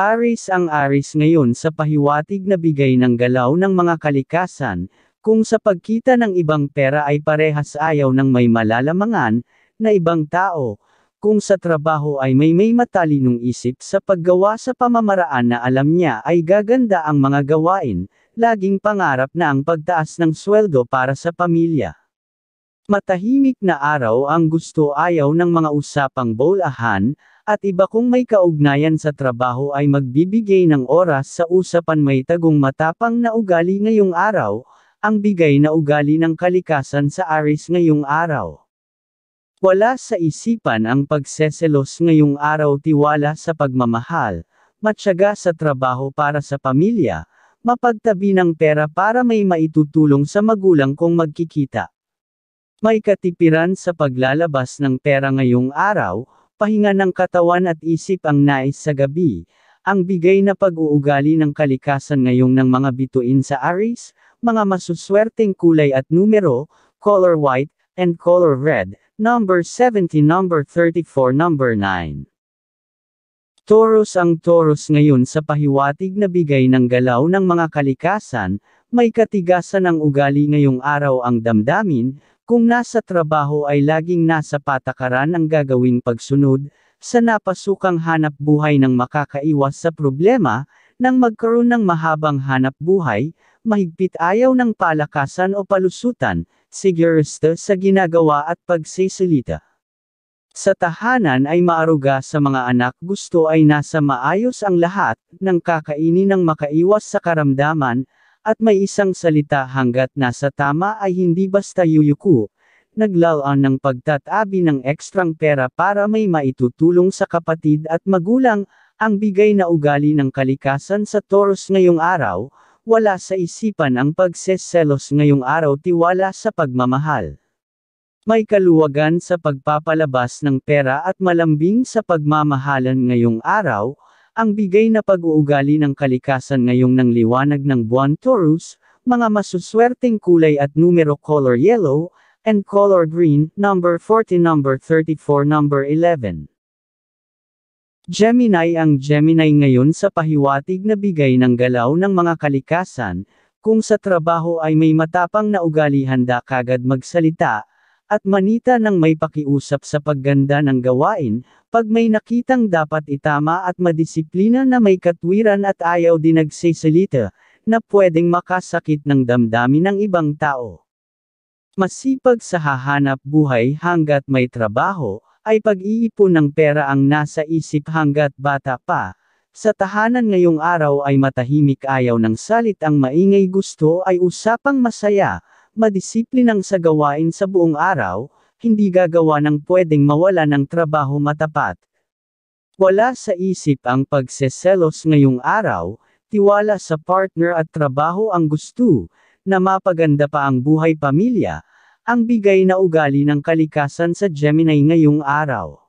Aris ang Aris ngayon sa pahiwatig na bigay ng galaw ng mga kalikasan, kung sa pagkita ng ibang pera ay parehas ayaw ng may malalamangan, na ibang tao, kung sa trabaho ay may may matalinong isip sa paggawa sa pamamaraan na alam niya ay gaganda ang mga gawain, laging pangarap na ang pagtaas ng sweldo para sa pamilya. Matahimik na araw ang gusto ayaw ng mga usapang bolahan, at iba kung may kaugnayan sa trabaho ay magbibigay ng oras sa usapan may tagong matapang na ugali ngayong araw, ang bigay na ugali ng kalikasan sa Aris ngayong araw. Wala sa isipan ang pagseselos ngayong araw tiwala sa pagmamahal, matyaga sa trabaho para sa pamilya, mapagtabi ng pera para may maitutulong sa magulang kung magkikita. May katipiran sa paglalabas ng pera ngayong araw, pahinga ng katawan at isip ang nais sa gabi, ang bigay na pag-uugali ng kalikasan ngayong ng mga bituin sa Aries, mga masuswerteng kulay at numero, color white, and color red, number 70, number 34, number 9. Taurus ang Taurus ngayon sa pahiwatig na bigay ng galaw ng mga kalikasan, may katigasan ang ugali ngayong araw ang damdamin, kung nasa trabaho ay laging nasa patakaran ang gagawin pagsunod, sa napasukang hanap buhay ng makakaiwas sa problema, nang magkaroon ng mahabang hanap buhay, mahigpit ayaw ng palakasan o palusutan, sigurista sa ginagawa at pagsisilita. Sa tahanan ay maaruga sa mga anak gusto ay nasa maayos ang lahat, nang kakainin ng makaiwas sa karamdaman, at may isang salita hanggat nasa tama ay hindi basta yuyuko, naglalaan ng pagtatabi ng ekstrang pera para may maitutulong sa kapatid at magulang, ang bigay na ugali ng kalikasan sa Taurus ngayong araw, wala sa isipan ang pagseselos ngayong araw tiwala sa pagmamahal. May kaluwagan sa pagpapalabas ng pera at malambing sa pagmamahalan ngayong araw, ang bigay na pag-uugali ng kalikasan ngayong ng liwanag ng buwan Taurus, mga masuswerteng kulay at numero color yellow, and color green, number 40, number 34, number 11. Gemini Ang Gemini ngayon sa pahiwatig na bigay ng galaw ng mga kalikasan, kung sa trabaho ay may matapang na ugali handa kagad magsalita, at manita ng may pakiusap sa pagganda ng gawain, pag may nakitang dapat itama at madisiplina na may katwiran at ayaw din nagsisalita, na pwedeng makasakit ng damdamin ng ibang tao. Masipag sa hahanap buhay hanggat may trabaho, ay pag-iipon ng pera ang nasa isip hanggat bata pa, sa tahanan ngayong araw ay matahimik ayaw ng salit ang maingay gusto ay usapang masaya, madisiplinang sa gawain sa buong araw, hindi gagawa ng pwedeng mawala ng trabaho matapat. Wala sa isip ang pagseselos ngayong araw, tiwala sa partner at trabaho ang gusto, na mapaganda pa ang buhay pamilya, ang bigay na ugali ng kalikasan sa Gemini ngayong araw.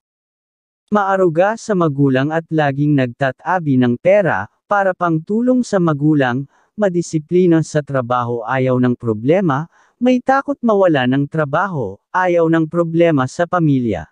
Maaruga sa magulang at laging nagtatabi ng pera, para pang tulong sa magulang, madisiplina sa trabaho ayaw ng problema, may takot mawala ng trabaho, ayaw ng problema sa pamilya.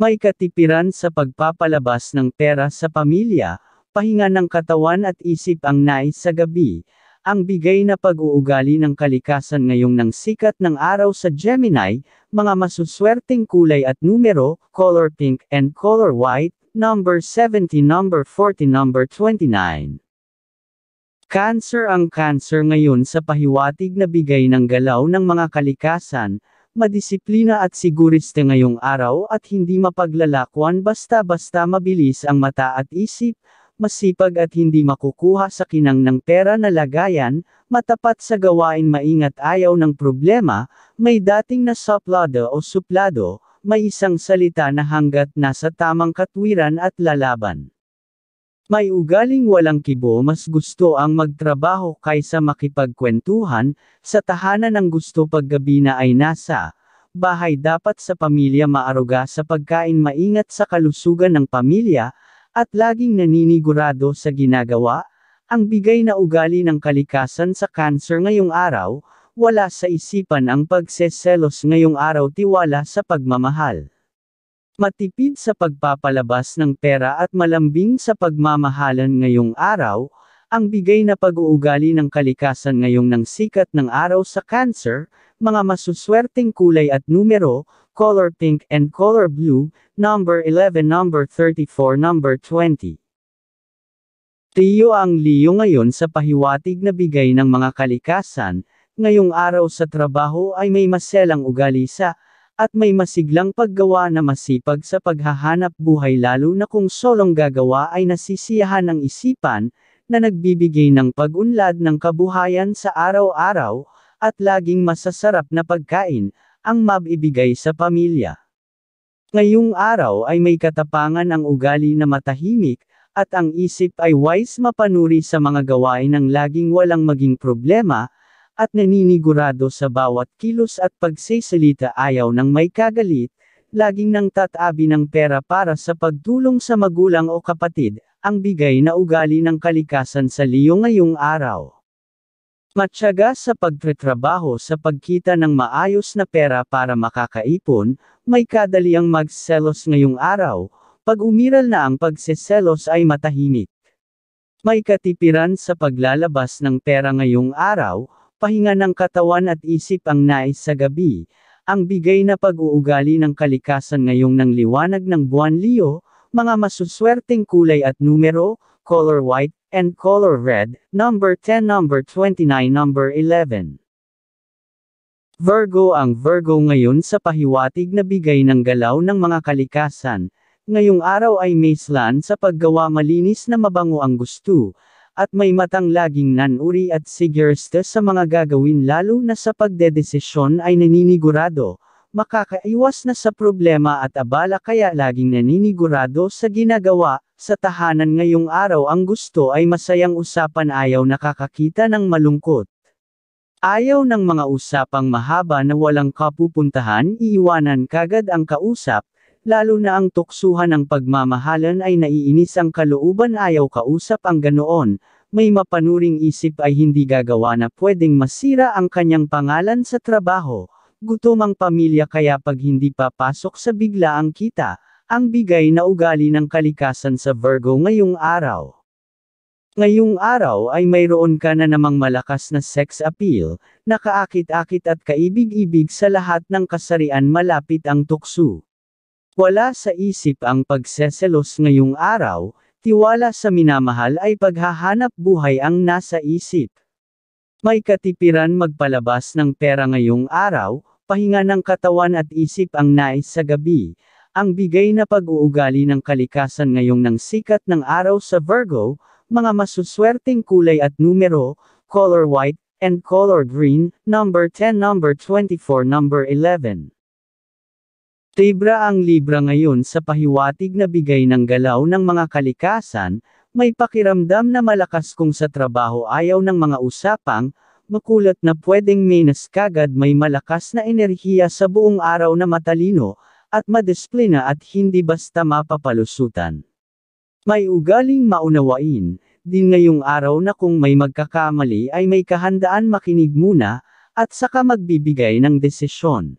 May katipiran sa pagpapalabas ng pera sa pamilya, pahinga ng katawan at isip ang nais sa gabi, ang bigay na pag-uugali ng kalikasan ngayong ng sikat ng araw sa Gemini, mga masuswerteng kulay at numero, color pink and color white, number 70, number 40, number 29. Cancer Ang cancer ngayon sa pahiwatig na bigay ng galaw ng mga kalikasan, madisiplina at siguriste ngayong araw at hindi mapaglalakuan basta-basta mabilis ang mata at isip, masipag at hindi makukuha sa kinang ng pera na lagayan, matapat sa gawain maingat ayaw ng problema, may dating na suplado o suplado, may isang salita na hanggat nasa tamang katwiran at lalaban. May ugaling walang kibo mas gusto ang magtrabaho kaysa makipagkwentuhan, sa tahanan ng gusto paggabi na ay nasa bahay dapat sa pamilya maaruga sa pagkain maingat sa kalusugan ng pamilya, at laging naninigurado sa ginagawa, ang bigay na ugali ng kalikasan sa cancer ngayong araw, wala sa isipan ang pagseselos ngayong araw tiwala sa pagmamahal. Matipid sa pagpapalabas ng pera at malambing sa pagmamahalan ngayong araw, ang bigay na pag-uugali ng kalikasan ngayong ng sikat ng araw sa Cancer, mga masuswerteng kulay at numero, color pink and color blue, number 11, number 34, number 20. Tiyo ang liyo ngayon sa pahiwatig na bigay ng mga kalikasan, ngayong araw sa trabaho ay may maselang ugali sa at may masiglang paggawa na masipag sa paghahanap buhay lalo na kung solong gagawa ay nasisiyahan ang isipan, na nagbibigay ng pag-unlad ng kabuhayan sa araw-araw, at laging masasarap na pagkain, ang mabibigay sa pamilya. Ngayong araw ay may katapangan ang ugali na matahimik, at ang isip ay wise mapanuri sa mga gawain ng laging walang maging problema, at naninigurado sa bawat kilos at pagsisalita ayaw ng may kagalit, laging nang tatabi ng pera para sa pagtulong sa magulang o kapatid, ang bigay na ugali ng kalikasan sa liyo ngayong araw. Matyaga sa pagtatrabaho sa pagkita ng maayos na pera para makakaipon, may kadaliang magselos ngayong araw, pag umiral na ang pagseselos ay matahimik. May katipiran sa paglalabas ng pera ngayong araw, pahinga ng katawan at isip ang nais sa gabi, ang bigay na pag-uugali ng kalikasan ngayong ng liwanag ng buwan Leo, mga masuswerteng kulay at numero, color white, and color red, number 10, number 29, number 11. Virgo ang Virgo ngayon sa pahiwatig na bigay ng galaw ng mga kalikasan, ngayong araw ay may slan sa paggawa malinis na mabango ang gusto, at may matang laging nanuri at sigurista sa mga gagawin lalo na sa pagdedesisyon ay naninigurado, makakaiwas na sa problema at abala kaya laging naninigurado sa ginagawa, sa tahanan ngayong araw ang gusto ay masayang usapan ayaw nakakakita ng malungkot. Ayaw ng mga usapang mahaba na walang kapupuntahan iiwanan kagad ang kausap, lalo na ang tuksuhan ng pagmamahalan ay naiinis ang kalooban ayaw kausap ang ganoon, may mapanuring isip ay hindi gagawa na pwedeng masira ang kanyang pangalan sa trabaho, gutom ang pamilya kaya pag hindi papasok sa bigla ang kita, ang bigay na ugali ng kalikasan sa Virgo ngayong araw. Ngayong araw ay mayroon ka na namang malakas na sex appeal, nakaakit-akit at kaibig-ibig sa lahat ng kasarian malapit ang tukso. Wala sa isip ang pagseselos ngayong araw, tiwala sa minamahal ay paghahanap buhay ang nasa isip. May katipiran magpalabas ng pera ngayong araw, pahinga ng katawan at isip ang nais sa gabi. Ang bigay na pag-uugali ng kalikasan ngayong ng sikat ng araw sa Virgo, mga masuswerteng kulay at numero, color white, and color green, number 10, number 24, number 11. Libra ang Libra ngayon sa pahiwatig na bigay ng galaw ng mga kalikasan, may pakiramdam na malakas kung sa trabaho ayaw ng mga usapang, makulat na pwedeng may naskagad may malakas na enerhiya sa buong araw na matalino, at madisiplina at hindi basta mapapalusutan. May ugaling maunawain, din ngayong araw na kung may magkakamali ay may kahandaan makinig muna, at saka magbibigay ng desisyon.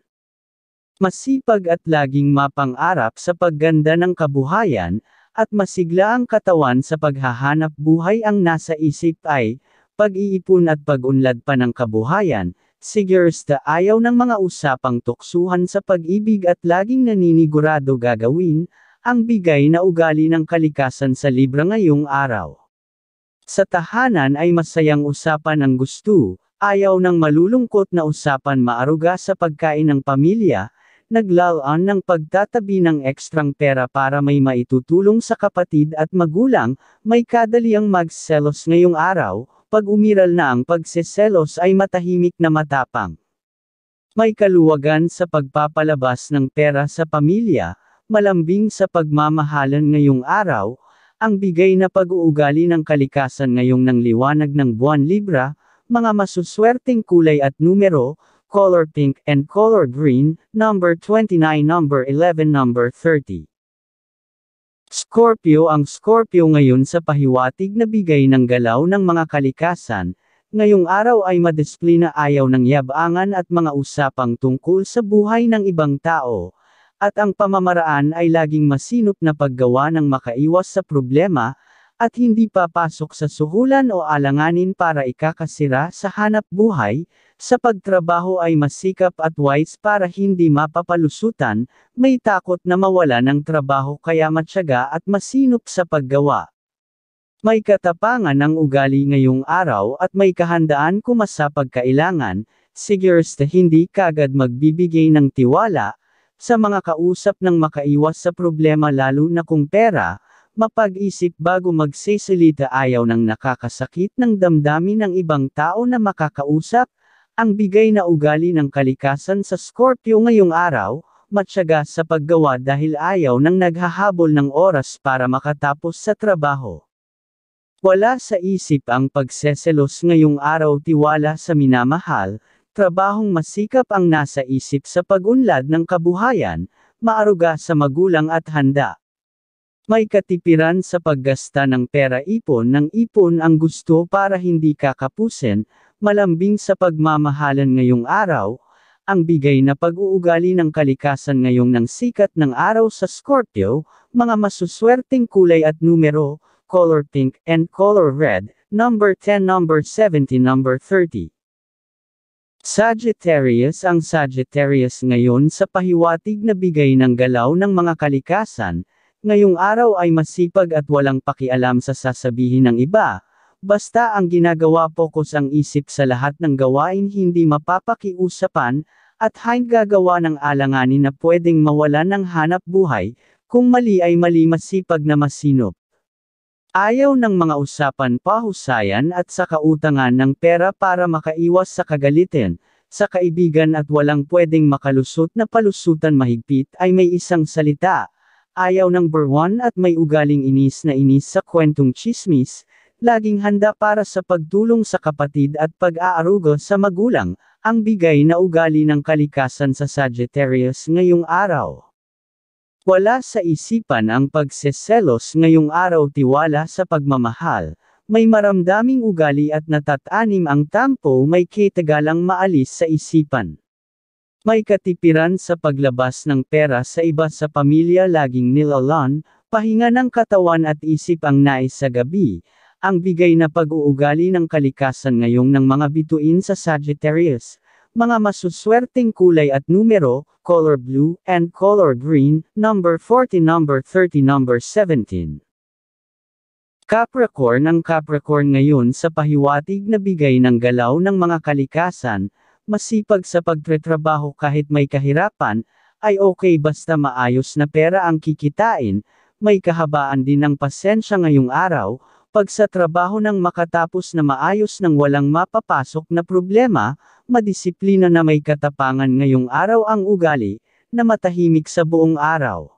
Masipag at laging mapangarap sa pagganda ng kabuhayan, at masigla ang katawan sa paghahanap buhay ang nasa isip ay, pag-iipon at pag-unlad pa ng kabuhayan, Sigurista ayaw ng mga usapang tuksuhan sa pag-ibig at laging naninigurado gagawin, ang bigay na ugali ng kalikasan sa libra ngayong araw. Sa tahanan ay masayang usapan ang gusto, ayaw ng malulungkot na usapan maaruga sa pagkain ng pamilya, naglalaan ng pagtatabi ng ekstrang pera para may maitutulong sa kapatid at magulang, may kadaliang magselos ngayong araw, pag umiral na ang pagseselos ay matahimik na matapang. May kaluwagan sa pagpapalabas ng pera sa pamilya, malambing sa pagmamahalan ngayong araw, ang bigay na pag-uugali ng kalikasan ngayong ng liwanag ng buwan Libra, mga masuswerteng kulay at numero, color pink, and color green, number 29, number 11, number 30. Scorpio Ang Scorpio ngayon sa pahiwatig na bigay ng galaw ng mga kalikasan, ngayong araw ay madisiplina ayaw ng yabangan at mga usapang tungkol sa buhay ng ibang tao, at ang pamamaraan ay laging masinop na paggawa ng makaiwas sa problema, at hindi papasok sa suhulan o alanganin para ikakasira sa hanap buhay, sa pagtrabaho ay masikap at wise para hindi mapapalusutan, may takot na mawala ng trabaho kaya matyaga at masinop sa paggawa. May katapangan ang ugali ngayong araw at may kahandaan kumasa pagkailangan, sigures na hindi kagad magbibigay ng tiwala, sa mga kausap ng makaiwas sa problema lalo na kung pera, mapag-isip bago magsisalita ayaw ng nakakasakit ng damdamin ng ibang tao na makakausap, ang bigay na ugali ng kalikasan sa Scorpio ngayong araw, matyaga sa paggawa dahil ayaw nang naghahabol ng oras para makatapos sa trabaho. Wala sa isip ang pagseselos ngayong araw tiwala sa minamahal, trabahong masikap ang nasa isip sa pagunlad ng kabuhayan, maaruga sa magulang at handa. May katipiran sa paggasta ng pera ipon ng ipon ang gusto para hindi kakapusin, malambing sa pagmamahalan ngayong araw, ang bigay na pag-uugali ng kalikasan ngayong ng sikat ng araw sa Scorpio, mga masuswerteng kulay at numero, color pink and color red, number 10, number 70, number 30. Sagittarius Ang Sagittarius ngayon sa pahiwatig na bigay ng galaw ng mga kalikasan, Ngayong araw ay masipag at walang pakialam sa sasabihin ng iba, basta ang ginagawa focus ang isip sa lahat ng gawain hindi mapapakiusapan, at hind gagawa ng alanganin na pwedeng mawala ng hanap buhay, kung mali ay mali masipag na masinop. Ayaw ng mga usapan pahusayan at sa kautangan ng pera para makaiwas sa kagalitin, sa kaibigan at walang pwedeng makalusot na palusutan mahigpit ay may isang salita, Ayaw ng Berwan at may ugaling inis na inis sa kwentong chismis, laging handa para sa pagtulong sa kapatid at pag-aarugo sa magulang, ang bigay na ugali ng kalikasan sa Sagittarius ngayong araw. Wala sa isipan ang pagseselos ngayong araw tiwala sa pagmamahal, may maramdaming ugali at natatanim ang tampo may kitagalang maalis sa isipan. May katipiran sa paglabas ng pera sa iba sa pamilya laging nilalan, pahinga ng katawan at isip ang nais sa gabi, ang bigay na pag-uugali ng kalikasan ngayong ng mga bituin sa Sagittarius, mga masuswerteng kulay at numero, color blue, and color green, number 40, number 30, number 17. Capricorn Ang Capricorn ngayon sa pahiwatig na bigay ng galaw ng mga kalikasan, masipag sa pagtretrabaho kahit may kahirapan, ay okay basta maayos na pera ang kikitain, may kahabaan din ng pasensya ngayong araw, pag sa trabaho nang makatapos na maayos nang walang mapapasok na problema, madisiplina na may katapangan ngayong araw ang ugali, na matahimik sa buong araw.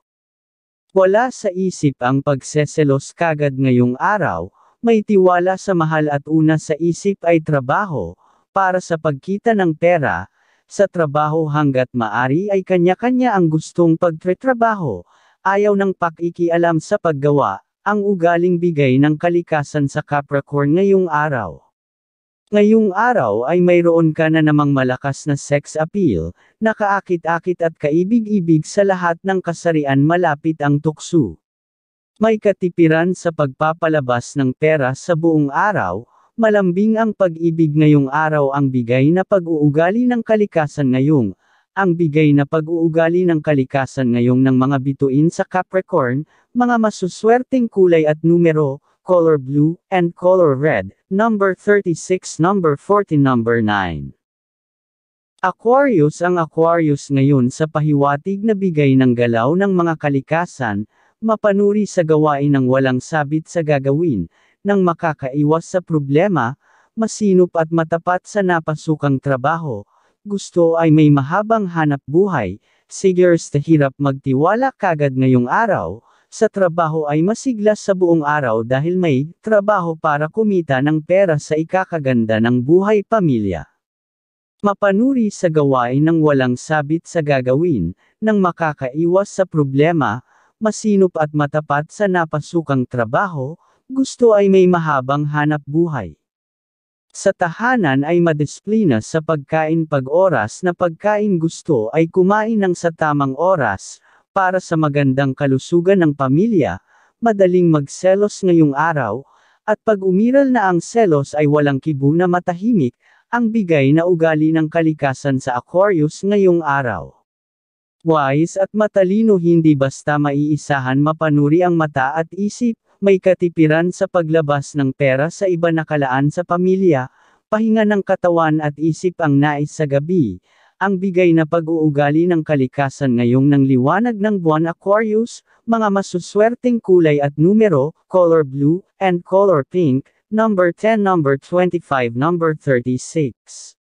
Wala sa isip ang pagseselos kagad ngayong araw, may tiwala sa mahal at una sa isip ay trabaho, para sa pagkita ng pera, sa trabaho hanggat maari ay kanya-kanya ang gustong pagtretrabaho, ayaw ng pakikialam sa paggawa, ang ugaling bigay ng kalikasan sa Capricorn ngayong araw. Ngayong araw ay mayroon ka na namang malakas na sex appeal, nakaakit-akit at kaibig-ibig sa lahat ng kasarian malapit ang tukso. May katipiran sa pagpapalabas ng pera sa buong araw, Malambing ang pag-ibig ngayong araw ang bigay na pag-uugali ng kalikasan ngayong. Ang bigay na pag-uugali ng kalikasan ngayong ng mga bituin sa Capricorn, mga masuswerteng kulay at numero, color blue, and color red, number 36, number 40, number 9. Aquarius Ang Aquarius ngayon sa pahiwatig na bigay ng galaw ng mga kalikasan, mapanuri sa gawain ng walang sabit sa gagawin, nang makakaiwas sa problema, masinop at matapat sa napasukang trabaho, gusto ay may mahabang hanap buhay, sigers na hirap magtiwala kagad ngayong araw, sa trabaho ay masigla sa buong araw dahil may trabaho para kumita ng pera sa ikakaganda ng buhay pamilya. Mapanuri sa gawain ng walang sabit sa gagawin, nang makakaiwas sa problema, masinop at matapat sa napasukang trabaho, gusto ay may mahabang hanap buhay. Sa tahanan ay madisiplina sa pagkain pag oras na pagkain gusto ay kumain ng sa tamang oras, para sa magandang kalusugan ng pamilya, madaling magselos ngayong araw, at pag umiral na ang selos ay walang kibu na matahimik, ang bigay na ugali ng kalikasan sa Aquarius ngayong araw. Wise at matalino hindi basta maiisahan mapanuri ang mata at isip, may katipiran sa paglabas ng pera sa iba nakalaan sa pamilya, pahinga ng katawan at isip ang nais sa gabi, ang bigay na pag-uugali ng kalikasan ngayong ng liwanag ng buwan Aquarius, mga masuswerteng kulay at numero, color blue, and color pink, number 10, number 25, number 36.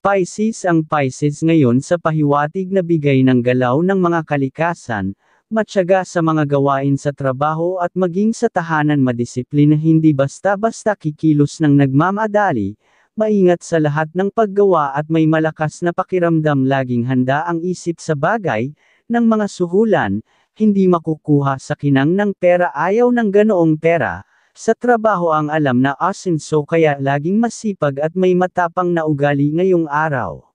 Pisces Ang Pisces ngayon sa pahiwatig na bigay ng galaw ng mga kalikasan, matyaga sa mga gawain sa trabaho at maging sa tahanan madisiplina hindi basta-basta kikilos ng nagmamadali, maingat sa lahat ng paggawa at may malakas na pakiramdam laging handa ang isip sa bagay, ng mga suhulan, hindi makukuha sa kinang ng pera ayaw ng ganoong pera, sa trabaho ang alam na asenso kaya laging masipag at may matapang na ugali ngayong araw.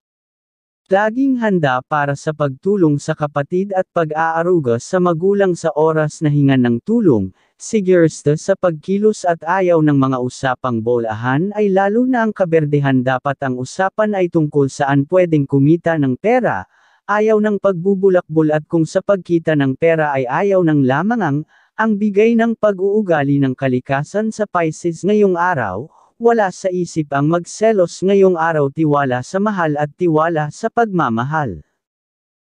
Laging handa para sa pagtulong sa kapatid at pag-aaruga sa magulang sa oras na hingan ng tulong, sigurista sa pagkilos at ayaw ng mga usapang bolahan ay lalo na ang kaberdehan dapat ang usapan ay tungkol saan pwedeng kumita ng pera, ayaw ng pagbubulakbol at kung sa pagkita ng pera ay ayaw ng lamang ang, ang bigay ng pag-uugali ng kalikasan sa Pisces ngayong araw, wala sa isip ang magselos ngayong araw tiwala sa mahal at tiwala sa pagmamahal.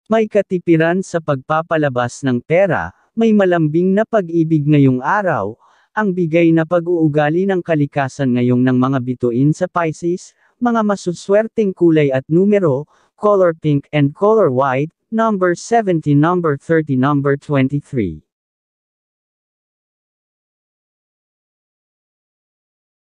May katipiran sa pagpapalabas ng pera, may malambing na pag-ibig ngayong araw, ang bigay na pag-uugali ng kalikasan ngayong ng mga bituin sa Pisces, mga masuswerteng kulay at numero, color pink and color white, number 70 number 30 number 23.